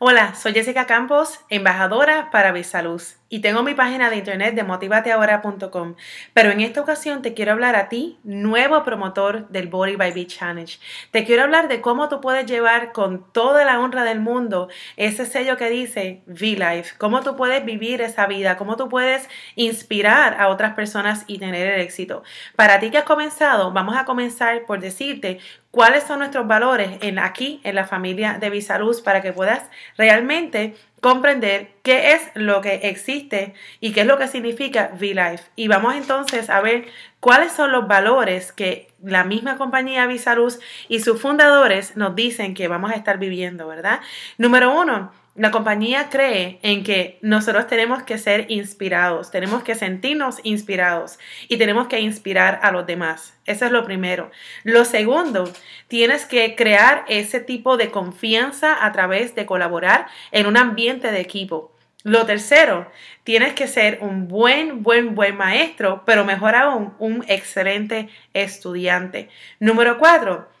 Hola, soy Jessica Campos, embajadora para Visaluz y tengo mi página de internet de motivateahora.com, pero en esta ocasión te quiero hablar a ti, nuevo promotor del Body by Beach Challenge. Te quiero hablar de cómo tú puedes llevar con toda la honra del mundo ese sello que dice V-Life, cómo tú puedes vivir esa vida, cómo tú puedes inspirar a otras personas y tener el éxito. Para ti que has comenzado, vamos a comenzar por decirte cuáles son nuestros valores en, aquí en la familia de Visaluz para que puedas realmente comprender qué es lo que existe y qué es lo que significa V-Life. Y vamos entonces a ver cuáles son los valores que la misma compañía Visaluz y sus fundadores nos dicen que vamos a estar viviendo, ¿verdad? Número uno, la compañía cree en que nosotros tenemos que ser inspirados, tenemos que sentirnos inspirados y tenemos que inspirar a los demás. Eso es lo primero. Lo segundo, tienes que crear ese tipo de confianza a través de colaborar en un ambiente de equipo. Lo tercero, tienes que ser un buen, buen, buen maestro, pero mejor aún, un excelente estudiante. Número cuatro,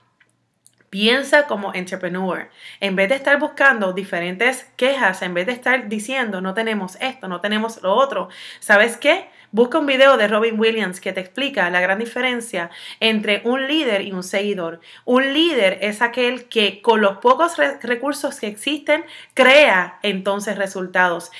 Piensa como entrepreneur. En vez de estar buscando diferentes quejas, en vez de estar diciendo no tenemos esto, no tenemos lo otro, ¿sabes qué? Busca un video de Robin Williams que te explica la gran diferencia entre un líder y un seguidor. Un líder es aquel que con los pocos recursos que existen crea entonces resultados.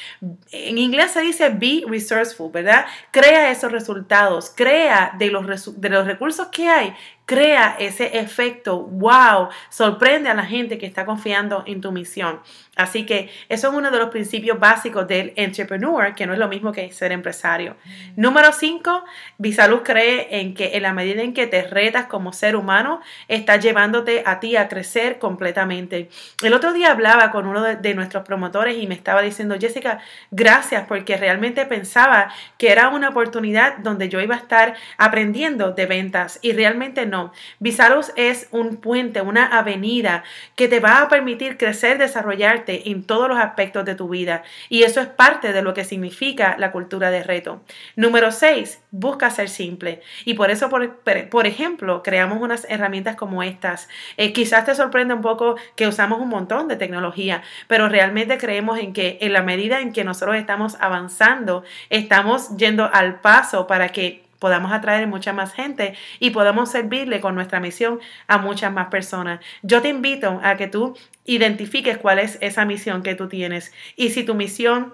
En inglés se dice be resourceful, ¿verdad? Crea esos resultados, crea de los, de los recursos que hay, Crea ese efecto, wow, sorprende a la gente que está confiando en tu misión. Así que eso es uno de los principios básicos del entrepreneur, que no es lo mismo que ser empresario. Mm. Número 5, Bisalud cree en que en la medida en que te retas como ser humano, está llevándote a ti a crecer completamente. El otro día hablaba con uno de, de nuestros promotores y me estaba diciendo, Jessica, gracias porque realmente pensaba que era una oportunidad donde yo iba a estar aprendiendo de ventas y realmente no Visaros es un puente, una avenida que te va a permitir crecer, desarrollarte en todos los aspectos de tu vida. Y eso es parte de lo que significa la cultura de reto. Número 6. Busca ser simple. Y por eso, por, ejemplo, creamos unas herramientas como estas. Eh, quizás te sorprende un poco que usamos un montón de tecnología, pero realmente creemos en que en la medida en que nosotros estamos avanzando, estamos yendo al paso para que podamos atraer mucha más gente y podamos servirle con nuestra misión a muchas más personas. Yo te invito a que tú identifiques cuál es esa misión que tú tienes y si tu misión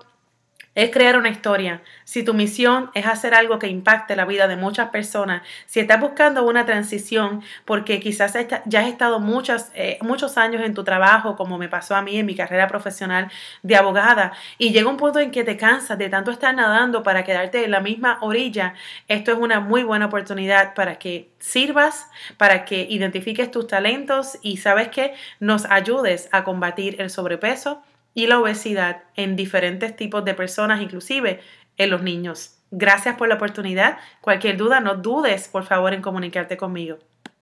es crear una historia. Si tu misión es hacer algo que impacte la vida de muchas personas, si estás buscando una transición porque quizás ya has estado muchas, eh, muchos años en tu trabajo, como me pasó a mí en mi carrera profesional de abogada, y llega un punto en que te cansas de tanto estar nadando para quedarte en la misma orilla, esto es una muy buena oportunidad para que sirvas, para que identifiques tus talentos y sabes que nos ayudes a combatir el sobrepeso y la obesidad en diferentes tipos de personas, inclusive en los niños. Gracias por la oportunidad. Cualquier duda, no dudes, por favor, en comunicarte conmigo.